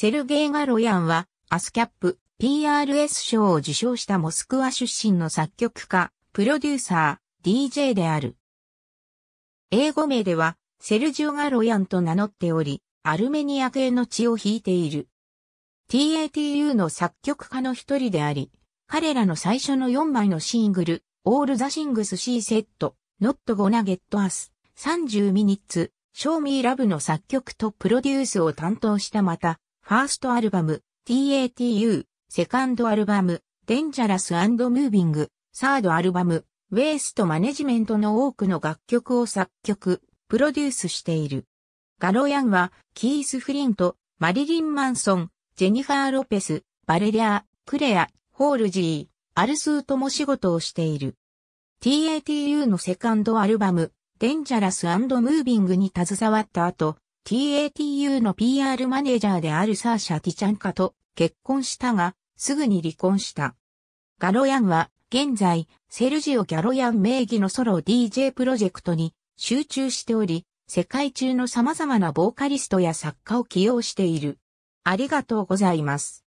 セルゲイ・ガロヤンは、アスキャップ、PRS 賞を受賞したモスクワ出身の作曲家、プロデューサー、DJ である。英語名では、セルジュ・ガロヤンと名乗っており、アルメニア系の血を引いている。TATU の作曲家の一人であり、彼らの最初の4枚のシングル、オール・ザ・シングス・シー・セット、ノット・ゴナ・ゲット・アス、30ミニッツ、ショー・ミー・ラブの作曲とプロデュースを担当したまた、ファーストアルバム、TATU、セカンドアルバム、デンジャラスムービング、サードアルバム、ウェイストマネジメントの多くの楽曲を作曲、プロデュースしている。ガロヤンは、キース・フリント、マリリン・マンソン、ジェニファー・ロペス、バレリア、クレア、ホールジー、アルスーとも仕事をしている。TATU のセカンドアルバム、デンジャラスムービングに携わった後、TATU の PR マネージャーであるサーシャ・ティチャンカと結婚したが、すぐに離婚した。ガロヤンは、現在、セルジオ・ギャロヤン名義のソロ DJ プロジェクトに集中しており、世界中の様々なボーカリストや作家を起用している。ありがとうございます。